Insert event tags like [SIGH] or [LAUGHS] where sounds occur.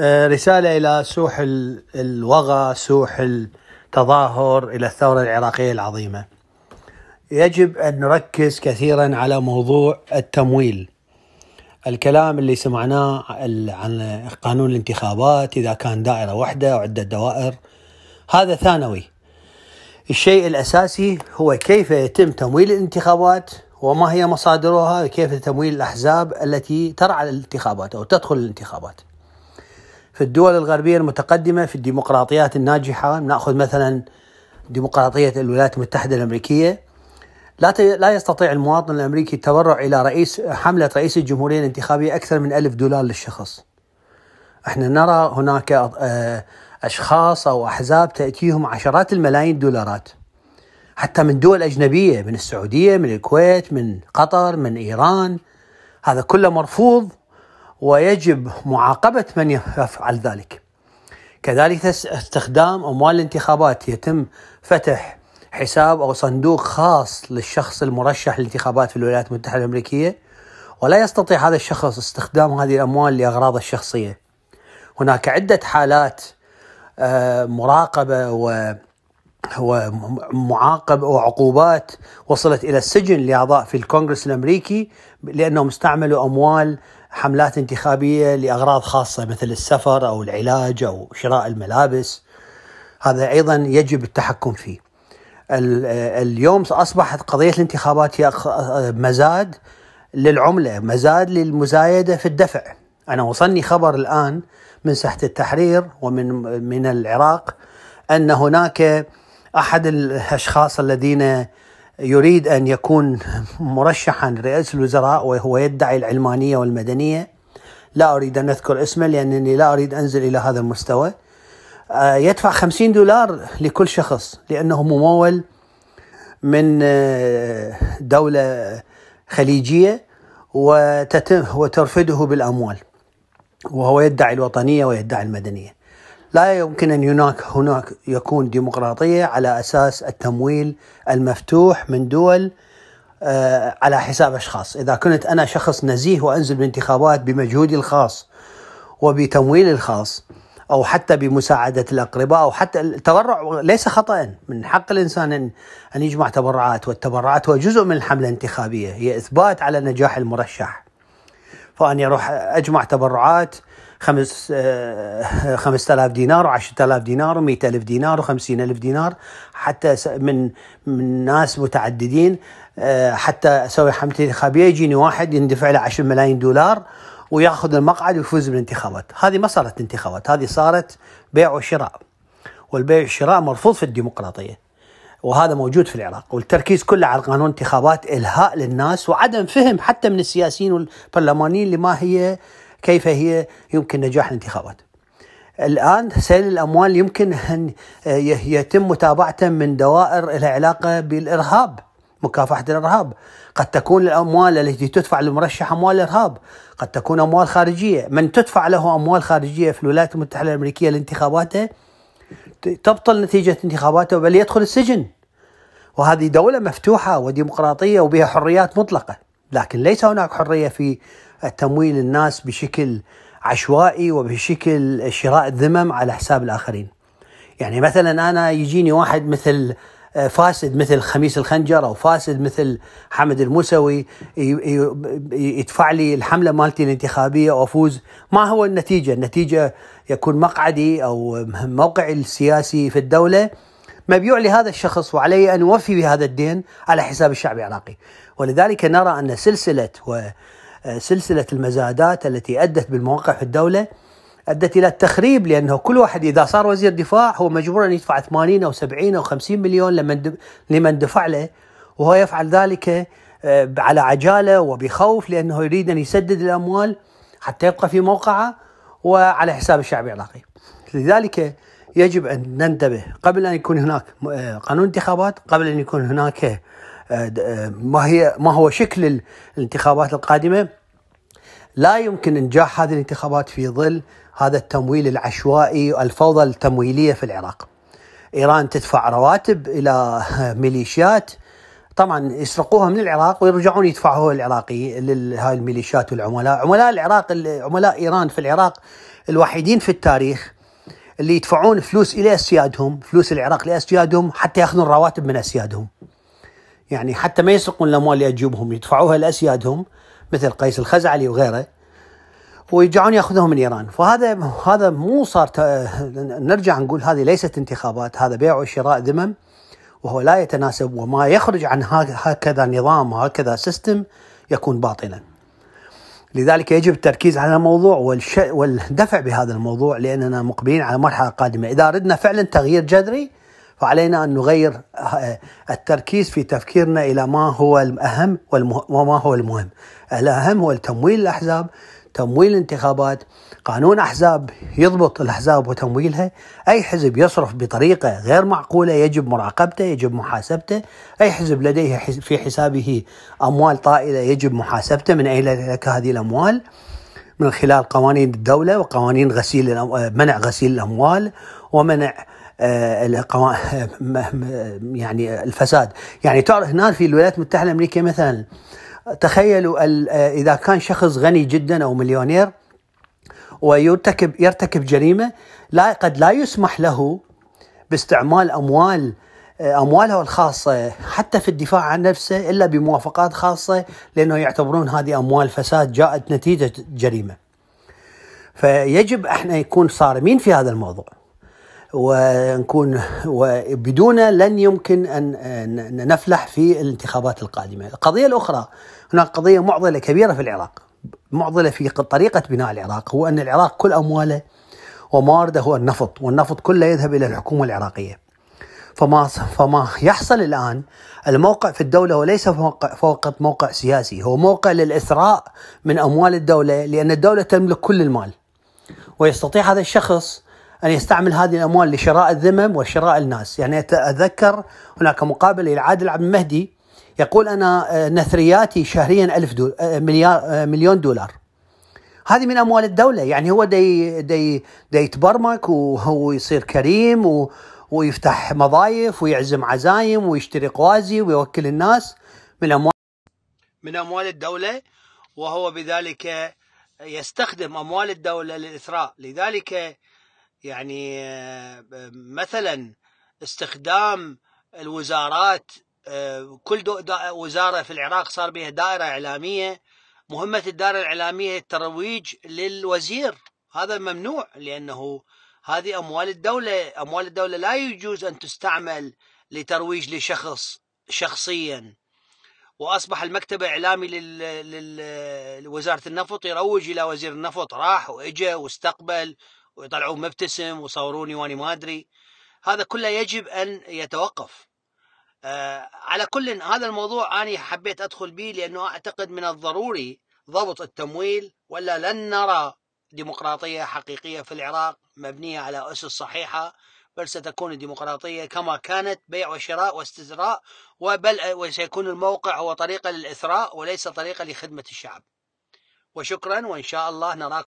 آه، رسالة إلى سوح الوغى سوح التظاهر إلى الثورة العراقية العظيمة يجب أن نركز كثيرا على موضوع التمويل الكلام اللي سمعناه عن قانون الانتخابات إذا كان دائرة واحدة أو عدة دوائر هذا ثانوي الشيء الأساسي هو كيف يتم تمويل الانتخابات وما هي مصادرها وكيف تمويل الأحزاب التي ترعى الانتخابات أو تدخل الانتخابات في الدول الغربية المتقدمة في الديمقراطيات الناجحة نأخذ مثلا ديمقراطية الولايات المتحدة الأمريكية لا لا يستطيع المواطن الأمريكي التبرع إلى رئيس حملة رئيس الجمهورية الانتخابية أكثر من ألف دولار للشخص احنا نرى هناك آه، أشخاص أو أحزاب تأتيهم عشرات الملايين الدولارات حتى من دول أجنبية من السعودية من الكويت من قطر من إيران هذا كله مرفوض ويجب معاقبة من يفعل ذلك كذلك استخدام أموال الانتخابات يتم فتح حساب أو صندوق خاص للشخص المرشح للانتخابات في الولايات المتحدة الأمريكية ولا يستطيع هذا الشخص استخدام هذه الأموال لأغراضه الشخصية هناك عدة حالات آه، مراقبة و معاقب وعقوبات وصلت الى السجن لاعضاء في الكونغرس الامريكي لانهم استعملوا اموال حملات انتخابيه لاغراض خاصه مثل السفر او العلاج او شراء الملابس هذا ايضا يجب التحكم فيه. اليوم اصبحت قضيه الانتخابات هي مزاد للعمله، مزاد للمزايده في الدفع. انا وصلني خبر الان من ساحه التحرير ومن من العراق ان هناك احد الاشخاص الذين يريد أن يكون مرشحا لرئاسة الوزراء وهو يدعي العلمانية والمدنية لا أريد أن أذكر اسمه لأنني لا أريد أنزل إلى هذا المستوى آه، يدفع 50 دولار لكل شخص لأنه ممول من آه، دولة خليجية وترفده بالأموال وهو يدعي الوطنية ويدعي المدنية لا يمكن ان هناك هناك يكون ديمقراطيه على اساس التمويل المفتوح من دول آه، على حساب اشخاص، اذا كنت انا شخص نزيه وانزل بالانتخابات بمجهودي الخاص وبتمويلي الخاص او حتى بمساعده الاقرباء او حتى التبرع ليس خطا من حق الانسان ان ان يجمع تبرعات والتبرعات هو جزء من الحمله الانتخابيه هي اثبات على نجاح المرشح. فاني اروح اجمع تبرعات خمس 5000 آه، دينار و10000 دينار و100000 دينار و50000 دينار حتى من من ناس متعددين آه، حتى اسوي حمله انتخابيه يجيني واحد يندفع له 10 ملايين دولار وياخذ المقعد ويفوز بالانتخابات، هذه ما صارت انتخابات، هذه صارت بيع وشراء. والبيع والشراء مرفوض في الديمقراطيه. وهذا موجود في العراق والتركيز كله على قانون انتخابات الهاء للناس وعدم فهم حتى من السياسيين والبرلمانيين لما هي كيف هي يمكن نجاح الانتخابات الآن سيل الأموال يمكن أن يتم متابعته من دوائر لها علاقة بالإرهاب مكافحة الإرهاب قد تكون الأموال التي تدفع للمرشح أموال إرهاب قد تكون أموال خارجية من تدفع له أموال خارجية في الولايات المتحدة الأمريكية لانتخاباته تبطل نتيجة انتخاباته بل يدخل السجن وهذه دولة مفتوحة وديمقراطية وبها حريات مطلقة لكن ليس هناك حرية في تمويل الناس بشكل عشوائي وبشكل شراء الذمم على حساب الآخرين يعني مثلا أنا يجيني واحد مثل آه، فاسد مثل خميس الخنجر او فاسد مثل حمد الموسوي يدفع لي الحمله مالتي الانتخابيه وافوز ما هو النتيجه؟ النتيجه يكون مقعدي او موقعي السياسي في الدوله مبيوع لهذا الشخص وعلي ان اوفي بهذا الدين على حساب الشعب العراقي ولذلك نرى ان سلسله و سلسلة المزادات التي أدت بالمواقع في الدولة أدت إلى التخريب لأنه كل واحد إذا صار وزير دفاع هو مجبور أن يدفع 80 أو 70 أو 50 مليون لمن لمن دفع له وهو يفعل ذلك آه، على عجالة وبخوف لأنه يريد أن يسدد الأموال حتى يبقى في موقعه وعلى حساب الشعب العراقي لذلك يجب أن ننتبه قبل أن يكون هناك آه، قانون انتخابات قبل أن يكون هناك آه، ما هي ما هو شكل الانتخابات القادمه لا يمكن إنجاح هذه الانتخابات في ظل هذا التمويل العشوائي الفوضى التمويلية في العراق إيران تدفع رواتب إلى [LAUGHS] ميليشيات طبعا يسرقوها من العراق ويرجعون يدفعوها العراقي لهاي الميليشيات والعملاء عملاء العراق عملاء إيران في العراق الوحيدين في التاريخ اللي يدفعون فلوس إلى أسيادهم فلوس العراق لأسيادهم حتى يأخذون رواتب من أسيادهم يعني حتى ما يسرقون الأموال اللي يدفعوها لأسيادهم مثل قيس الخزعلي وغيره ويرجعون ياخذهم من ايران فهذا هذا مو صار نرجع نقول هذه ليست انتخابات هذا بيع وشراء ذمم وهو لا يتناسب وما يخرج عن هكذا نظام وهكذا سيستم يكون باطلا لذلك يجب التركيز على الموضوع والدفع بهذا الموضوع لاننا مقبلين على مرحله قادمه اذا اردنا فعلا تغيير جذري فعلينا أن نغير آه، التركيز في تفكيرنا إلى ما هو الأهم وما هو المهم الأهم هو تمويل الأحزاب تمويل الانتخابات قانون أحزاب يضبط الأحزاب وتمويلها أي حزب يصرف بطريقة غير معقولة يجب مراقبته يجب محاسبته أي حزب لديه في حسابه أموال طائلة يجب محاسبته من أين لك هذه الأموال من خلال قوانين الدولة وقوانين غسيل منع غسيل الأموال ومنع آه، [LAUGHS] يعني الفساد يعني تعرف هنا في الولايات المتحدة الأمريكية مثلا تخيلوا آه، إذا كان شخص غني جدا أو مليونير ويرتكب يرتكب جريمة لا قد لا يسمح له باستعمال أموال آه، أمواله الخاصة حتى في الدفاع عن نفسه إلا بموافقات خاصة لأنه يعتبرون هذه أموال فساد جاءت نتيجة جريمة فيجب احنا نكون صارمين في هذا الموضوع ونكون وبدون لن يمكن ان نفلح في الانتخابات القادمه. القضيه الاخرى هناك قضيه معضله كبيره في العراق، معضله في طريقه بناء العراق هو ان العراق كل امواله وموارده هو النفط، والنفط كله يذهب الى الحكومه العراقيه. فما فما يحصل الان الموقع في الدوله هو ليس فوق فقط موقع سياسي، هو موقع للاثراء من اموال الدوله لان الدوله تملك كل المال. ويستطيع هذا الشخص أن يستعمل هذه الأموال لشراء الذمم وشراء الناس يعني أتذكر هناك مقابلة لعادل عبد المهدي يقول أنا آه، نثرياتي شهريا ألف دول آه، مليار آه، مليون دولار هذه من أموال الدولة يعني هو دي, دي, دي يتبرمك وهو يصير كريم و ويفتح مضايف ويعزم عزايم ويشتري قوازي ويوكل الناس من أموال من أموال الدولة وهو بذلك يستخدم أموال الدولة للإثراء لذلك يعني مثلا استخدام الوزارات كل وزارة في العراق صار بها دائرة إعلامية مهمة الدائرة الإعلامية هي الترويج للوزير هذا ممنوع لأنه هذه أموال الدولة أموال الدولة لا يجوز أن تستعمل لترويج لشخص شخصيا واصبح المكتب الاعلامي لوزاره النفط يروج الى وزير النفط راح واجا واستقبل ويطلعون مبتسم وصوروني واني ما ادري هذا كله يجب ان يتوقف آه على كل هذا الموضوع انا حبيت ادخل به لانه اعتقد من الضروري ضبط التمويل ولا لن نرى ديمقراطيه حقيقيه في العراق مبنيه على اسس صحيحه بل ستكون الديمقراطيه كما كانت بيع وشراء واستزراء وبل وسيكون الموقع هو طريقه للاثراء وليس طريقه لخدمه الشعب وشكرا وان شاء الله نراكم